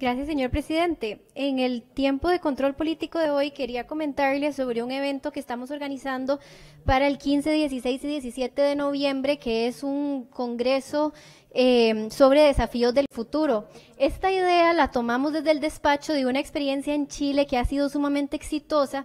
Gracias, señor presidente. En el tiempo de control político de hoy quería comentarles sobre un evento que estamos organizando para el 15, 16 y 17 de noviembre, que es un congreso eh, sobre desafíos del futuro. Esta idea la tomamos desde el despacho de una experiencia en Chile que ha sido sumamente exitosa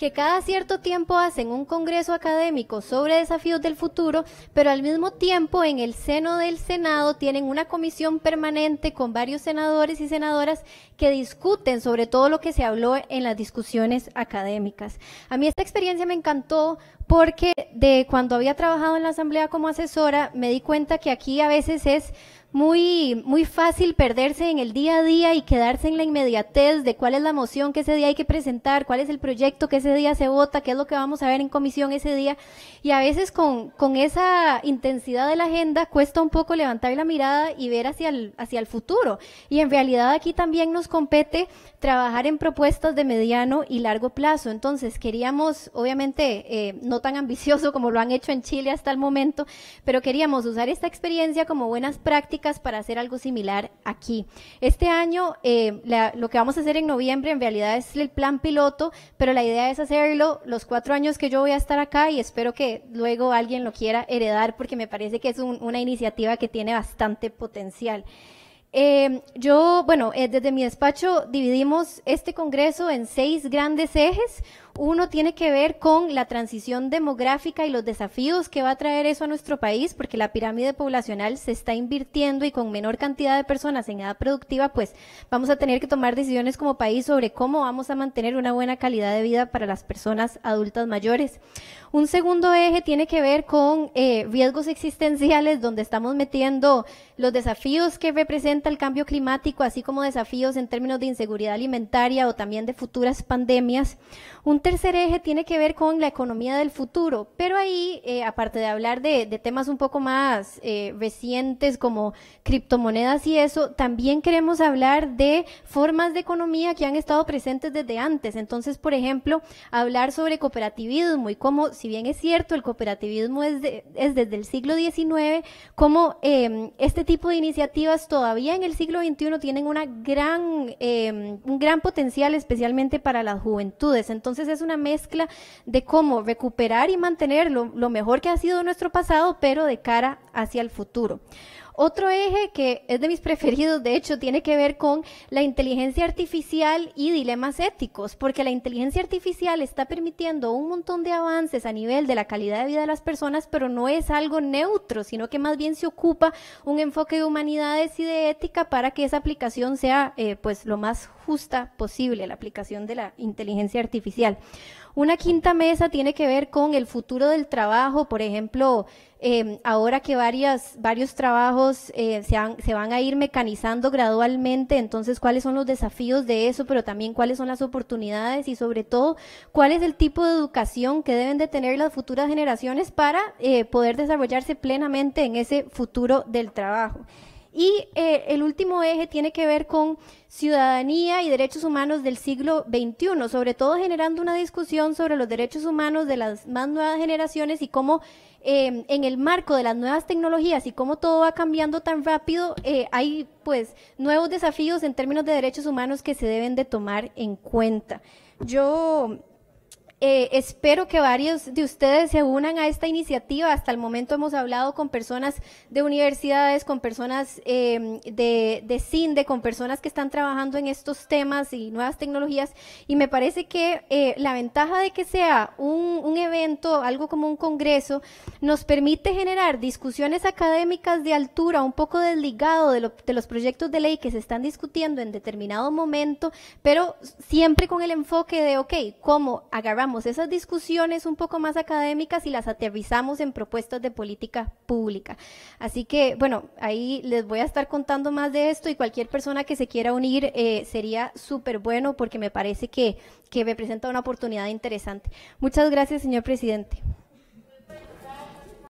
que cada cierto tiempo hacen un congreso académico sobre desafíos del futuro, pero al mismo tiempo en el seno del Senado tienen una comisión permanente con varios senadores y senadoras que discuten sobre todo lo que se habló en las discusiones académicas. A mí esta experiencia me encantó porque de cuando había trabajado en la asamblea como asesora me di cuenta que aquí a veces es muy, muy fácil perderse en el día a día y quedarse en la inmediatez de cuál es la moción que ese día hay que presentar, cuál es el proyecto que ese día se vota, qué es lo que vamos a ver en comisión ese día. Y a veces con, esa intensidad de la agenda cuesta un poco levantar la mirada y ver hacia el, hacia el futuro. Y en realidad aquí también nos compete trabajar en propuestas de mediano y largo plazo. Entonces queríamos, obviamente, eh, no tan ambicioso como lo han hecho en Chile hasta el momento, pero queríamos usar esta experiencia como buenas prácticas para hacer algo similar aquí. Este año eh, lo que vamos a hacer en noviembre en realidad es el plan piloto, pero la idea es hacerlo los cuatro años que yo voy a estar acá y espero que luego alguien lo quiera heredar porque me parece que es una iniciativa que tiene bastante potencial. Eh, yo, bueno, eh, desde mi despacho dividimos este Congreso en seis grandes ejes uno tiene que ver con la transición demográfica y los desafíos que va a traer eso a nuestro país, porque la pirámide poblacional se está invirtiendo y con menor cantidad de personas en edad productiva, pues vamos a tener que tomar decisiones como país sobre cómo vamos a mantener una buena calidad de vida para las personas adultas mayores. Un segundo eje tiene que ver con eh, riesgos existenciales, donde estamos metiendo los desafíos que representa el cambio climático, así como desafíos en términos de inseguridad alimentaria o también de futuras pandemias. Un tercer eje tiene que ver con la economía del futuro, pero ahí, eh, aparte de hablar de, temas un poco más eh, recientes como criptomonedas y eso, también queremos hablar de formas de economía que han estado presentes desde antes. Entonces, por ejemplo, hablar sobre cooperativismo y cómo, si bien es cierto, el cooperativismo es, desde el siglo XIX, cómo eh, este tipo de iniciativas todavía en el siglo XXI tienen una gran, un gran potencial, especialmente para las juventudes. Entonces, es una mezcla de cómo recuperar y mantener lo, mejor que ha sido nuestro pasado, pero de cara hacia el futuro. Otro eje que es de mis preferidos, de hecho, tiene que ver con la inteligencia artificial y dilemas éticos, porque la inteligencia artificial está permitiendo un montón de avances a nivel de la calidad de vida de las personas, pero no es algo neutro, sino que más bien se ocupa un enfoque de humanidades y de ética para que esa aplicación sea eh, pues lo más justa posible, la aplicación de la inteligencia artificial. Una quinta mesa tiene que ver con el futuro del trabajo, por ejemplo, eh, ahora que varias, varios trabajos eh, se, van a ir mecanizando gradualmente, entonces cuáles son los desafíos de eso, pero también cuáles son las oportunidades y sobre todo cuál es el tipo de educación que deben de tener las futuras generaciones para eh, poder desarrollarse plenamente en ese futuro del trabajo. Y eh, el último eje tiene que ver con ciudadanía y derechos humanos del siglo XXI, sobre todo generando una discusión sobre los derechos humanos de las más nuevas generaciones y cómo em, en el marco de las nuevas tecnologías y cómo todo va cambiando tan rápido, eh, hay pues nuevos desafíos en términos de derechos humanos que se deben de tomar en cuenta. Yo eh, espero que varios de ustedes se unan a esta iniciativa. Hasta el momento hemos hablado con personas de universidades, con personas em, de, CINDE, e, con personas que están trabajando en estos temas y nuevas tecnologías. Y me parece que eh, la ventaja de que sea un, evento, algo como un congreso, nos permite generar discusiones académicas de altura, un poco desligado de, de los proyectos de ley que se están discutiendo en determinado momento, pero siempre con el enfoque de, ok, ¿cómo agarramos? esas discusiones un poco más académicas y las aterrizamos en propuestas de política pública. Así que, bueno, ahí les voy a estar contando más de esto y cualquier persona que se quiera unir eh, sería súper bueno porque me parece que, que presenta una oportunidad interesante. Muchas gracias, señor presidente.